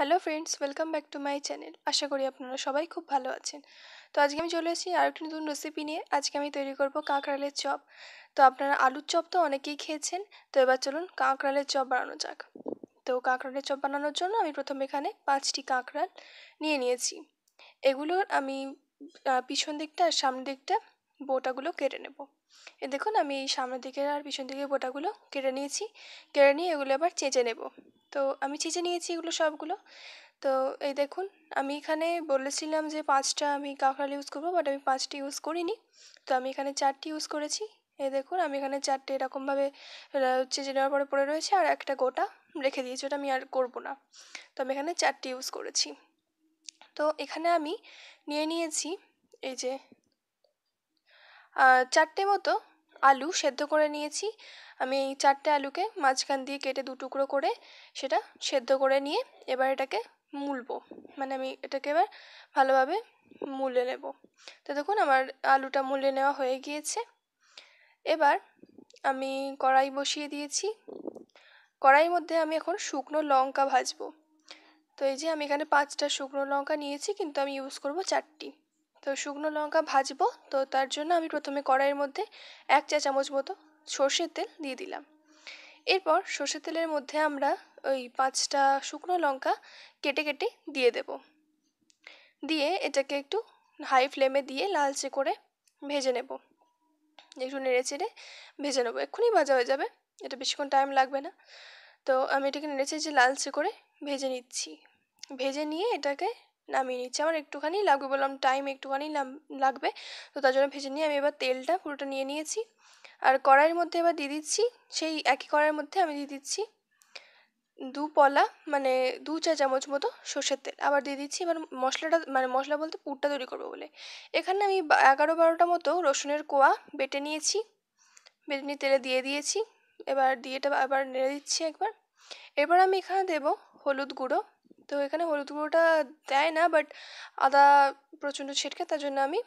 hello friends welcome back to my channel আশা করি আপনারা সবাই খুব ভালো আছেন তো আজকে আমি চলে এসেছি আরেকটি নতুন রেসিপি নিয়ে আজকে আমি তৈরি করব কাঁকড়ালের চপ তো আপনারা আলুর চপ তো অনেকেই খেয়েছেন তো এবার চলুন কাঁকড়ালের চপ বানানো যাক তো কাঁকড়ালের চপ বানানোর জন্য আমি প্রথমে এখানে পাঁচটি কাঁকড়াল নিয়ে নিয়েছি এগুলোর আমি পিছন দিকটা আর সামনের দিকটা বোটাগুলো কেটে নেব এ দেখুন আমি এই সামনের দিকের আর পিছন দিকের বোটাগুলো কেটে নিয়েছি কেটে নিয়ে এগুলো আবার চেঁচে নেব তো আমি ছেঁচে নিয়েছি এগুলো সবগুলো তো এই দেখুন আমি এখানে বলেছিলাম যে পাঁচটা আমি কাঁকড়াল ইউজ করবো বাট আমি পাঁচটি ইউজ করিনি তো আমি এখানে চারটি ইউজ করেছি এই দেখুন আমি এখানে চারটে এরকমভাবে চেঁচে নেওয়ার পরে পড়ে রয়েছে আর একটা গোটা রেখে দিয়েছি ওটা আমি আর করবো না তো আমি এখানে চারটি ইউজ করেছি তো এখানে আমি নিয়ে নিয়েছি এই যে চারটে মতো আলু সেদ্ধ করে নিয়েছি আমি এই চারটে আলুকে মাঝখান দিয়ে কেটে দু টুকরো করে সেটা সেদ্ধ করে নিয়ে এবার এটাকে মুলবো মানে আমি এটাকে এবার ভালোভাবে মুলে নেব তো দেখুন আমার আলুটা মুলে নেওয়া হয়ে গিয়েছে এবার আমি কড়াই বসিয়ে দিয়েছি কড়াইয়ের মধ্যে আমি এখন শুকনো লঙ্কা ভাজবো তো এই যে আমি এখানে পাঁচটা শুকনো লঙ্কা নিয়েছি কিন্তু আমি ইউজ করব চারটি তো শুকনো লঙ্কা ভাজবো তো তার জন্য আমি প্রথমে কড়াইয়ের মধ্যে এক চা চামচ মতো সর্ষের তেল দিয়ে দিলাম এরপর সর্ষের তেলের মধ্যে আমরা ওই পাঁচটা শুকনো লঙ্কা কেটে কেটে দিয়ে দেব দিয়ে এটাকে একটু হাই ফ্লেমে দিয়ে লালচে করে ভেজে নেব একটু নেড়ে চেড়ে ভেজে নেবো এক্ষুনি ভাজা হয়ে যাবে এটা বেশিক্ষণ টাইম লাগবে না তো আমি এটাকে নেড়ে চেড়ে লালচে করে ভেজে নিচ্ছি ভেজে নিয়ে এটাকে নামিয়ে নিচ্ছি আমার একটুখানি লাগবে বললাম টাইম একটুখানি লাগবে তো তার জন্য ভেজে নিয়ে আমি এবার তেলটা পুরোটা নিয়ে নিয়েছি আর কড়াইয়ের মধ্যে এবার দিয়ে দিচ্ছি সেই একই কড়াইয়ের মধ্যে আমি দিয়ে দিচ্ছি দু পলা মানে দু চা চামচ মতো সর্ষের তেল আবার দিয়ে দিচ্ছি এবার মশলাটা মানে মশলা বলতে পুরটা তৈরি করবো বলে এখানে আমি এগারো বারোটা মতো রসুনের কোয়া বেটে নিয়েছি বেটে নিয়ে তেলে দিয়ে দিয়েছি এবার দিয়েটা আবার নেড়ে দিচ্ছি একবার এবার আমি এখানে দেব হলুদ গুঁড়ো তো এখানে হলুদ গুঁড়োটা দেয় না বাট আদা প্রচণ্ড ছিটকে তার জন্য আমি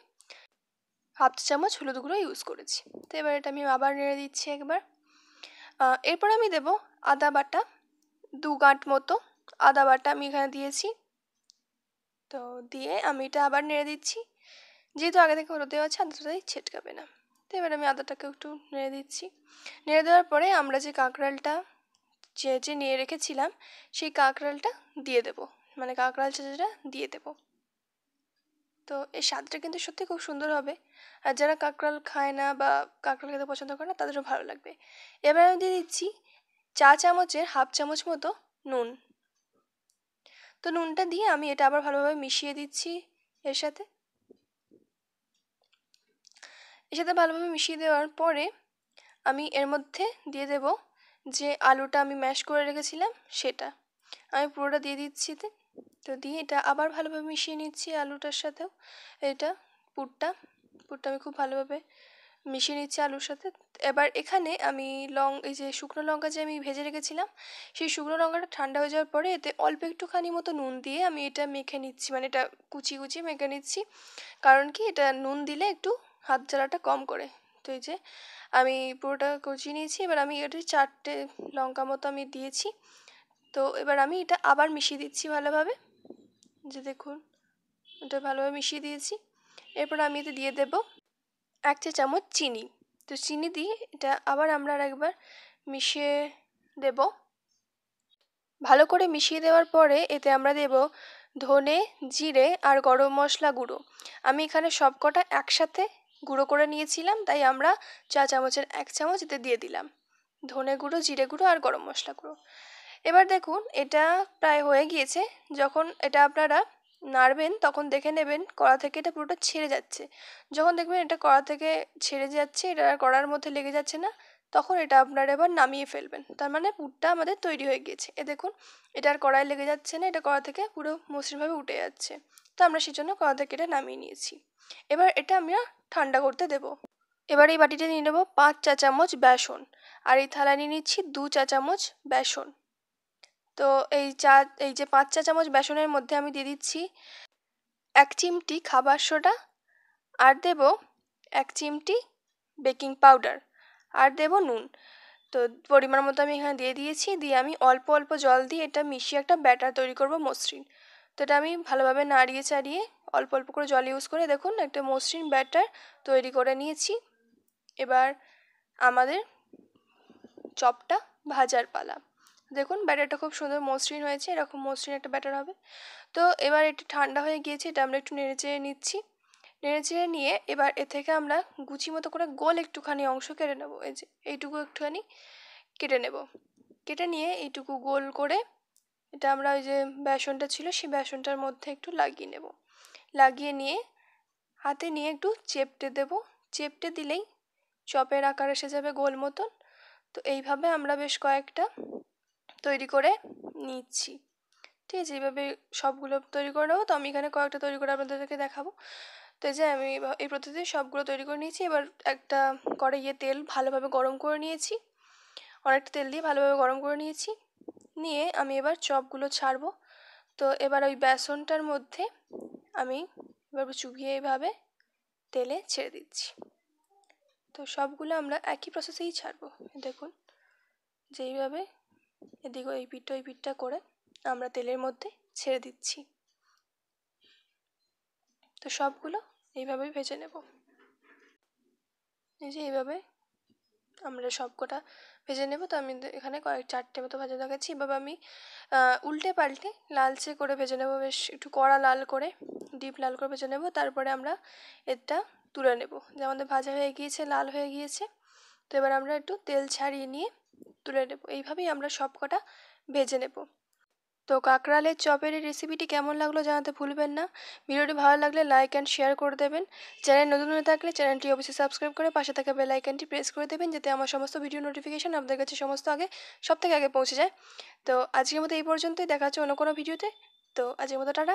হাফ চামচ হলুদ গুঁড়ো ইউজ করেছি তো এবার এটা আমি আবার নেড়ে দিচ্ছি একবার এরপর আমি দেব আদা বাটা দু গাঁট মতো আদা বাটা আমি এখানে দিয়েছি তো দিয়ে আমি এটা আবার নেড়ে দিচ্ছি যেহেতু আগে থেকে হলুদ দেওয়া আছে আদাটাই ছিটকাবে না তো এবার আমি আদাটাকে একটু নেড়ে দিচ্ছি নেড়ে দেওয়ার পরে আমরা যে কাঁকড়ালটা যে যে নিয়ে রেখেছিলাম সেই কাঁকড়ালটা দিয়ে দেব মানে কাঁকড়াল ছেঁচাটা দিয়ে দেব তো এই স্বাদটা কিন্তু সত্যি খুব সুন্দর হবে আর যারা কাঁকড়াল খায় না বা কাঁকড়াল খেতে পছন্দ করে না তাদেরও ভালো লাগবে এবার আমি দিয়ে দিচ্ছি চা চামচের হাফ চামচ মতো নুন তো নুনটা দিয়ে আমি এটা আবার ভালোভাবে মিশিয়ে দিচ্ছি এর সাথে এর সাথে ভালোভাবে মিশিয়ে দেওয়ার পরে আমি এর মধ্যে দিয়ে দেবো যে আলুটা আমি ম্যাশ করে রেখেছিলাম সেটা আমি পুরোটা দিয়ে দিচ্ছি এতে তো দিয়ে এটা আবার ভালোভাবে মিশিয়ে নিচ্ছি আলুটার সাথেও এটা পুরটা পুরটা আমি খুব ভালোভাবে মিশিয়ে নিচ্ছি আলুর সাথে এবার এখানে আমি লং এই যে শুকনো লঙ্কা যে আমি ভেজে রেখেছিলাম সেই শুকনো লঙ্কাটা ঠান্ডা হয়ে যাওয়ার পরে এতে অল্প একটুখানি মতো নুন দিয়ে আমি এটা মেখে নিচ্ছি মানে এটা কুচি কুচি মেখে নিচ্ছি কারণ কি এটা নুন দিলে একটু হাত জ্বালাটা কম করে তো এই যে আমি পুরোটা কচিয়ে নিয়েছি এবার আমি এটা চারটে লঙ্কা মতো আমি দিয়েছি তো এবার আমি এটা আবার মিশিয়ে দিচ্ছি ভালোভাবে যে দেখুন এটা ভালোভাবে মিশিয়ে দিয়েছি এরপর আমি এতে দিয়ে দেব এক চা চামচ চিনি তো চিনি দিয়ে এটা আবার আমরা আর একবার মিশিয়ে দেব ভালো করে মিশিয়ে দেওয়ার পরে এতে আমরা দেব ধনে জিরে আর গরম মশলা গুঁড়ো আমি এখানে সবকটা একসাথে গুঁড়ো করে নিয়েছিলাম তাই আমরা চা চামচের এক চামচ এতে দিয়ে দিলাম ধনে গুঁড়ো জিরে গুঁড়ো আর গরম মশলা গুঁড়ো এবার দেখুন এটা প্রায় হয়ে গিয়েছে যখন এটা আপনারা নাড়বেন তখন দেখে নেবেন কড়া থেকে এটা পুরোটা ছেড়ে যাচ্ছে যখন দেখবেন এটা কড়া থেকে ছেড়ে যাচ্ছে এটা কড়ার মধ্যে লেগে যাচ্ছে না তখন এটা আপনারা এবার নামিয়ে ফেলবেন তার মানে পুরটা আমাদের তৈরি হয়ে গিয়েছে এ দেখুন এটা আর কড়াই লেগে যাচ্ছে না এটা কড়া থেকে পুরো মসৃণভাবে উঠে যাচ্ছে তো আমরা সেই জন্য কড়া থেকে এটা নামিয়ে নিয়েছি এবার এটা আমরা ঠান্ডা করতে দেব এবার এই বাটিতে নিয়ে নেবো পাঁচ চা চামচ বেসন আর এই থালা নিয়ে নিচ্ছি দু চা চামচ বেসন তো এই চা এই যে পাঁচ চা চামচ বেসনের মধ্যে আমি দিয়ে দিচ্ছি এক চিমটি খাবার সোডা আর দেব এক চিমটি বেকিং পাউডার আর দেব নুন তো পরিমাণ মতো আমি এখানে দিয়ে দিয়েছি দিয়ে আমি অল্প অল্প জল দিয়ে এটা মিশিয়ে একটা ব্যাটার তৈরি করব মসৃণ তো এটা আমি ভালোভাবে নাড়িয়ে চাড়িয়ে অল্প অল্প করে জল ইউজ করে দেখুন একটা মসৃণ ব্যাটার তৈরি করে নিয়েছি এবার আমাদের চপটা ভাজার পালা দেখুন ব্যাটারটা খুব সুন্দর মসৃণ হয়েছে এরকম মসৃণ একটা ব্যাটার হবে তো এবার এটা ঠান্ডা হয়ে গিয়েছে এটা আমরা একটু নেড়ে চেড়ে নিচ্ছি নেড়ে চেড়ে নিয়ে এবার এ থেকে আমরা গুছি মতো করে গোল একটুখানি অংশ কেটে নেবো এই যে এইটুকু একটুখানি কেটে নেব কেটে নিয়ে এইটুকু গোল করে এটা আমরা ওই যে বেসনটা ছিল সেই বেসনটার মধ্যে একটু লাগিয়ে নেব লাগিয়ে নিয়ে হাতে নিয়ে একটু চেপটে দেব চেপটে দিলেই চপের আকার এসে যাবে গোল মতন তো এইভাবে আমরা বেশ কয়েকটা তৈরি করে নিচ্ছি ঠিক আছে এইভাবে সবগুলো তৈরি করে নেবো তো আমি এখানে কয়েকটা তৈরি করে আপনাদেরকে দেখাবো তো যে আমি এই পদ্ধতি সবগুলো তৈরি করে নিয়েছি এবার একটা কড়াইয়ে তেল ভালোভাবে গরম করে নিয়েছি অনেকটা তেল দিয়ে ভালোভাবে গরম করে নিয়েছি নিয়ে আমি এবার চপগুলো ছাড়বো তো এবার ওই বেসনটার মধ্যে আমি এবার চুবিয়ে এইভাবে তেলে ছেড়ে দিচ্ছি তো সবগুলো আমরা একই প্রসেসেই ছাড়বো দেখুন যেইভাবে এদিকে ওই পিঠটা ওই পিঠটা করে আমরা তেলের মধ্যে ছেড়ে দিচ্ছি তো সবগুলো এইভাবেই ভেজে নেব এই যে এইভাবে আমরা সবকটা ভেজে নেব তো আমি এখানে কয়েক চারটে মতো ভাজা দেখাচ্ছি এভাবে আমি উল্টে পাল্টে লালচে করে ভেজে নেব বেশ একটু কড়া লাল করে ডিপ লাল করে ভেজে নেব তারপরে আমরা এটা তুলে নেব যে আমাদের ভাজা হয়ে গিয়েছে লাল হয়ে গিয়েছে তো এবার আমরা একটু তেল ছাড়িয়ে নিয়ে তুলে নেব এইভাবেই আমরা সবকটা ভেজে নেব তো কাঁকড়ালের চপের এই রেসিপিটি কেমন লাগলো জানাতে ভুলবেন না ভিডিওটি ভালো লাগলে লাইক অ্যান্ড শেয়ার করে দেবেন চ্যানেল নতুন হয়ে থাকলে চ্যানেলটি অবশ্যই সাবস্ক্রাইব করে পাশে থাকা বেল আইকনটি প্রেস করে দেবেন যাতে আমার সমস্ত ভিডিও নোটিফিকেশান আপনাদের কাছে সমস্ত আগে সব থেকে আগে পৌঁছে যায় তো আজকের মতো এই পর্যন্তই দেখা হচ্ছে অন্য কোনো ভিডিওতে তো আজকের মতো টাটা